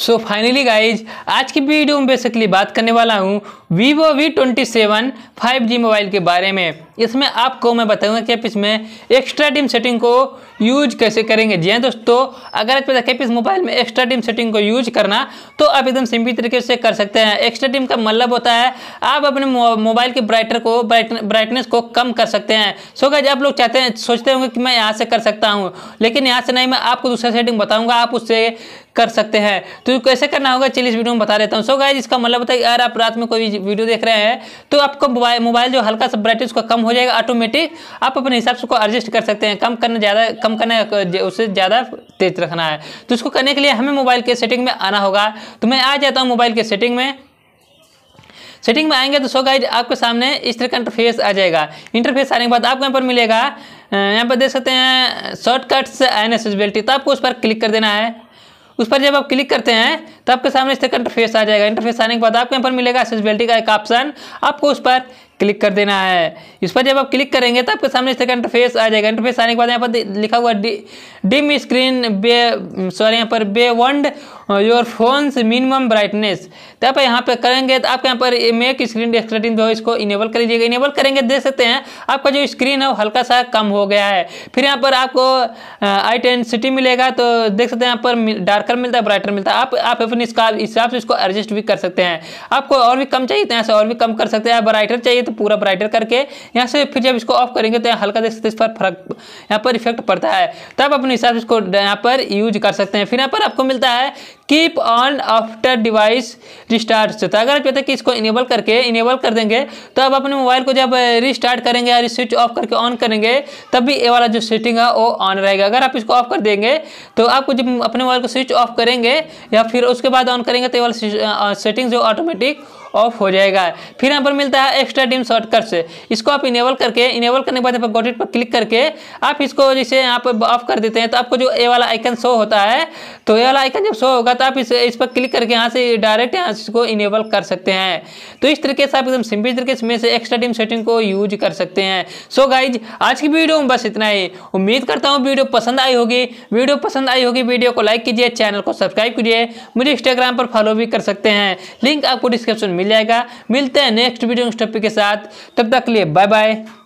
so finally guys आज की video में बेसिकली बात करने वाला हूँ Vivo V twenty seven five G mobile के बारे में इसमें आपको मैं बताऊंगा कि आप इसमें एक्स्ट्रा डिम सेटिंग को यूज कैसे करेंगे जी हाँ दोस्तों अगर आप देखें इस मोबाइल में एक्स्ट्रा डिम सेटिंग को यूज करना तो आप एकदम सिंपल तरीके से कर सकते हैं एक्स्ट्रा डिम का मतलब होता है आप अपने मोबाइल के ब्राइटर को ब्राइटनेस को कम कर सकते हैं सो गाइज आप लोग चाहते हैं सोचते होंगे कि मैं यहाँ से कर सकता हूँ लेकिन यहाँ से नहीं मैं आपको दूसरा सेटिंग बताऊँगा आप उससे कर सकते हैं तो कैसे करना होगा चलिए इस वीडियो में बता देता हूँ सो गाइज इसका मतलब बताइए अगर आप रात में कोई वीडियो देख रहे हैं तो आपको मोबाइल जो हल्का सा ब्राइट उसका कम हो जाएगा ऑटोमेटिक आप अपने हिसाब से उसको एडजस्ट कर सकते हैं कम करना ज़्यादा कम करना उससे ज़्यादा तेज रखना है तो उसको करने के लिए हमें मोबाइल के सेटिंग में आना होगा तो मैं आ जाता हूँ मोबाइल के सेटिंग में सेटिंग में आएंगे तो सो गाइज आपके सामने इस तरह का इंटरफेस आ जाएगा इंटरफेस आने के बाद आपको यहाँ पर मिलेगा यहाँ पर देख सकते हैं शॉर्टकट्स एंड एसेसबिलिटी तो आपको उस पर क्लिक कर देना है उस पर जब आप क्लिक करते हैं तो आपके सामने इस तरह का इंटरफेस आ जाएगा इंटरफेस आने के बाद आपको यहाँ पर मिलेगा एसेसबिलिटी का एक ऑप्शन आपको उस पर क्लिक कर देना है इस पर जब आप क्लिक करेंगे तो आपके सामने इसका इंटरफेस आ जाएगा इंटरफेस आने के बाद यहाँ पर लिखा हुआ डिम स्क्रीन बे सॉरी यहाँ पर बे वंड योर फोन्स मिनिमम ब्राइटनेस तो आप यहाँ पर करेंगे तो आपके यहाँ पर मेक स्क्रीन डेस्कटिंग जो है इसको इनेबल कर लीजिएगा इनेबल करेंगे देख सकते हैं आपका जो स्क्रीन है वो हल्का सा कम हो गया है फिर यहाँ पर आपको सिटी मिलेगा तो देख सकते हैं यहाँ पर डार्कर मिलता है ब्राइटर मिलता है आप आप अपने हिसाब से इसको एडजस्ट भी कर सकते हैं आपको और भी कम चाहिए तो यहाँ से और भी कम कर सकते हैं ब्राइटर चाहिए तो तो पूरा ब्राइटर करके यहाँ से फिर जब इसको ऑफ करेंगे तो यहाँ हल्का देख सकते इस पर फर्क यहाँ पर इफेक्ट पड़ता है तब अपने हिसाब से इसको यहाँ पर यूज कर सकते हैं फिर यहाँ पर आपको मिलता है keep on after device restart तो अगर आप चाहते हैं कि इसको इनेबल करके इनेबल कर देंगे तो आप अपने मोबाइल को जब रिस्टार्ट करेंगे या स्विच ऑफ करके ऑन करेंगे तब भी ये वाला जो सेटिंग है वो ऑन रहेगा अगर आप इसको ऑफ कर देंगे तो आपको जब अपने मोबाइल को स्विच ऑफ करेंगे या फिर उसके बाद ऑन करेंगे तो ये वाला सेटिंग जो ऑटोमेटिक ऑफ हो जाएगा फिर यहाँ पर मिलता है एक्स्ट्रा डिम शॉर्टकट से इसको आप इनेबल करके इनेबल करने के बाद गोट पर पर क्लिक करके आप इसको जैसे यहाँ पर ऑफ कर देते हैं तो आपको जो ए वाला आइकन शो होता है तो ए वाला आइकन जब शो होगा तो आप इस इस पर क्लिक करके यहाँ से डायरेक्ट यहाँ से इसको इनेबल कर सकते हैं तो इस तरीके से आप एकदम सिंपल तरीके से से एक्स्ट्रा टीम सेटिंग को यूज कर सकते हैं सो so गाइज आज की वीडियो में बस इतना ही उम्मीद करता हूँ वीडियो पसंद आई होगी वीडियो पसंद आई होगी वीडियो को लाइक कीजिए चैनल को सब्सक्राइब कीजिए मुझे इंस्टाग्राम पर फॉलो भी कर सकते हैं लिंक आपको डिस्क्रिप्शन मिल जाएगा मिलते हैं नेक्स्ट वीडियो इस टॉपिक के साथ तब तक लिए बाय बाय